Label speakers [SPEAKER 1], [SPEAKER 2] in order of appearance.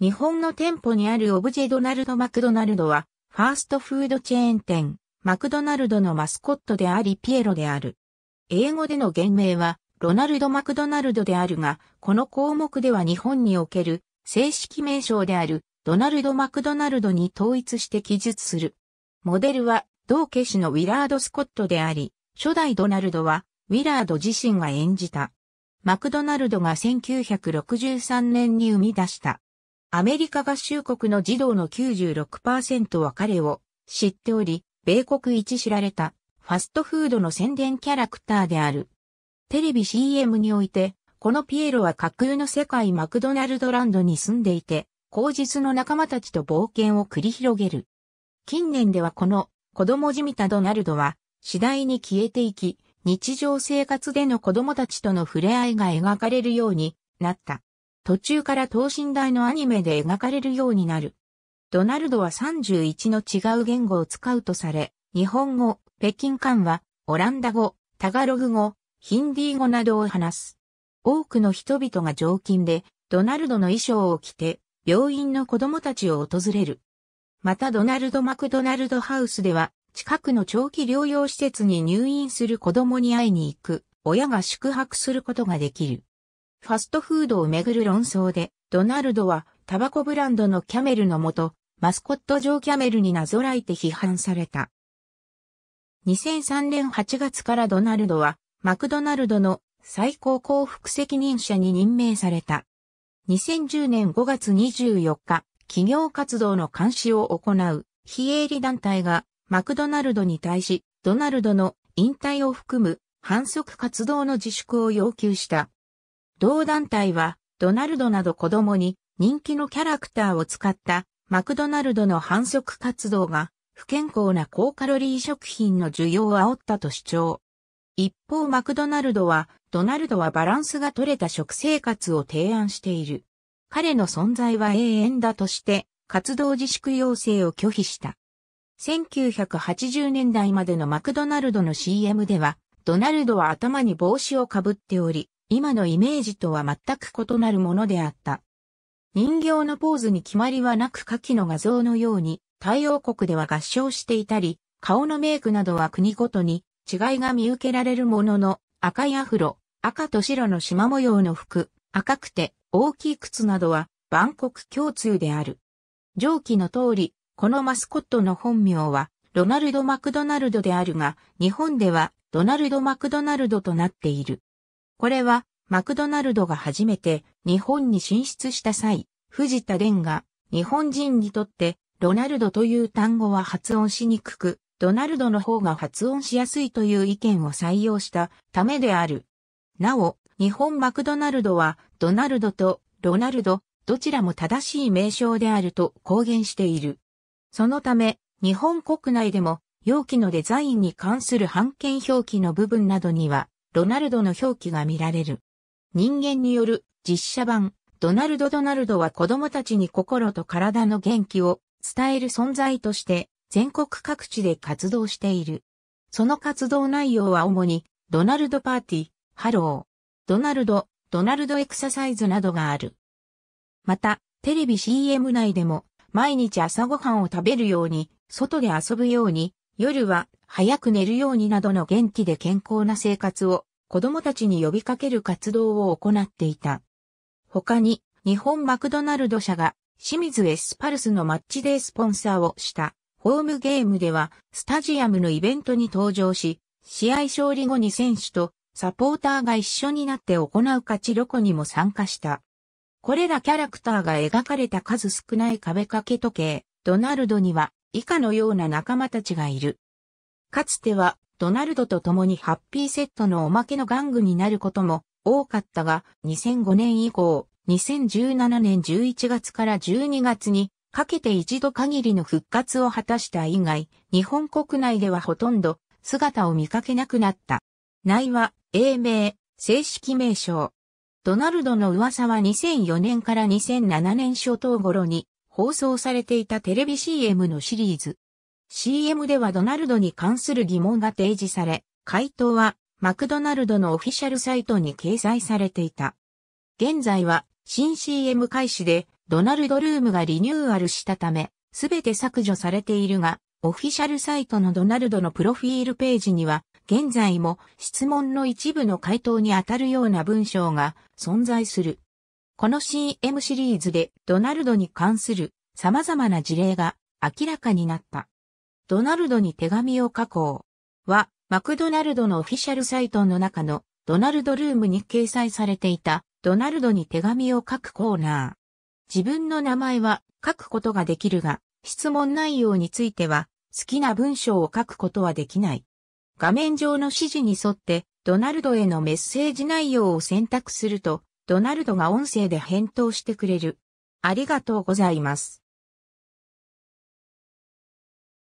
[SPEAKER 1] 日本の店舗にあるオブジェドナルド・マクドナルドは、ファーストフードチェーン店、マクドナルドのマスコットでありピエロである。英語での原名は、ロナルド・マクドナルドであるが、この項目では日本における正式名称であるドナルド・マクドナルドに統一して記述する。モデルは同家氏のウィラード・スコットであり、初代ドナルドはウィラード自身が演じた。マクドナルドが1963年に生み出したアメリカ合衆国の児童の96%は彼を知っており、米国一知られたファストフードの宣伝キャラクターである。テレビ CM において、このピエロは架空の世界マクドナルドランドに住んでいて、口実の仲間たちと冒険を繰り広げる。近年ではこの子供じみたドナルドは次第に消えていき、日常生活での子供たちとの触れ合いが描かれるようになった。途中から等身大のアニメで描かれるようになる。ドナルドは31の違う言語を使うとされ、日本語、北京漢話、オランダ語、タガログ語、ヒンディー語などを話す。多くの人々が常勤で、ドナルドの衣装を着て、病院の子供たちを訪れる。またドナルド・マクドナルド・ハウスでは、近くの長期療養施設に入院する子供に会いに行く、親が宿泊することができる。ファストフードをめぐる論争で、ドナルドはタバコブランドのキャメルのもと、マスコットジョーキャメルになぞらえて批判された。2003年8月からドナルドは、マクドナルドの最高幸福責任者に任命された。2010年5月24日、企業活動の監視を行う非営利団体がマクドナルドに対し、ドナルドの引退を含む反則活動の自粛を要求した。同団体は、ドナルドなど子供に人気のキャラクターを使ったマクドナルドの反則活動が不健康な高カロリー食品の需要を煽ったと主張。一方マクドナルドは、ドナルドはバランスが取れた食生活を提案している。彼の存在は永遠だとして、活動自粛要請を拒否した。1980年代までのマクドナルドの CM では、ドナルドは頭に帽子をかぶっており、今のイメージとは全く異なるものであった。人形のポーズに決まりはなく下記の画像のように、太陽国では合唱していたり、顔のメイクなどは国ごとに違いが見受けられるものの、赤いアフロ、赤と白の縞模様の服、赤くて大きい靴などは万国共通である。上記の通り、このマスコットの本名はロナルド・マクドナルドであるが、日本ではドナルド・マクドナルドとなっている。これは、マクドナルドが初めて日本に進出した際、藤田伝が日本人にとってロナルドという単語は発音しにくく、ドナルドの方が発音しやすいという意見を採用したためである。なお、日本マクドナルドはドナルドとロナルド、どちらも正しい名称であると公言している。そのため、日本国内でも容器のデザインに関する版権表記の部分などには、ロナルドの表記が見られる。人間による実写版、ドナルド・ドナルドは子供たちに心と体の元気を伝える存在として全国各地で活動している。その活動内容は主にドナルドパーティー、ハロー、ドナルド、ドナルドエクササイズなどがある。また、テレビ CM 内でも毎日朝ごはんを食べるように、外で遊ぶように、夜は早く寝るようになどの元気で健康な生活を子供たちに呼びかける活動を行っていた。他に、日本マクドナルド社が清水エスパルスのマッチデースポンサーをしたホームゲームではスタジアムのイベントに登場し、試合勝利後に選手とサポーターが一緒になって行う勝ちロコにも参加した。これらキャラクターが描かれた数少ない壁掛け時計、ドナルドには以下のような仲間たちがいる。かつてはドナルドと共にハッピーセットのおまけの玩具になることも多かったが、2005年以降、2017年11月から12月にかけて一度限りの復活を果たした以外、日本国内ではほとんど姿を見かけなくなった。内は英名、正式名称。ドナルドの噂は2004年から2007年初頭頃に放送されていたテレビ CM のシリーズ、CM ではドナルドに関する疑問が提示され、回答はマクドナルドのオフィシャルサイトに掲載されていた。現在は新 CM 開始でドナルドルームがリニューアルしたため、すべて削除されているが、オフィシャルサイトのドナルドのプロフィールページには、現在も質問の一部の回答に当たるような文章が存在する。この CM シリーズでドナルドに関する様々な事例が明らかになった。ドナルドに手紙を書こう。は、マクドナルドのオフィシャルサイトの中のドナルドルームに掲載されていたドナルドに手紙を書くコーナー。自分の名前は書くことができるが、質問内容については好きな文章を書くことはできない。画面上の指示に沿ってドナルドへのメッセージ内容を選択すると、ドナルドが音声で返答してくれる。ありがとうございます。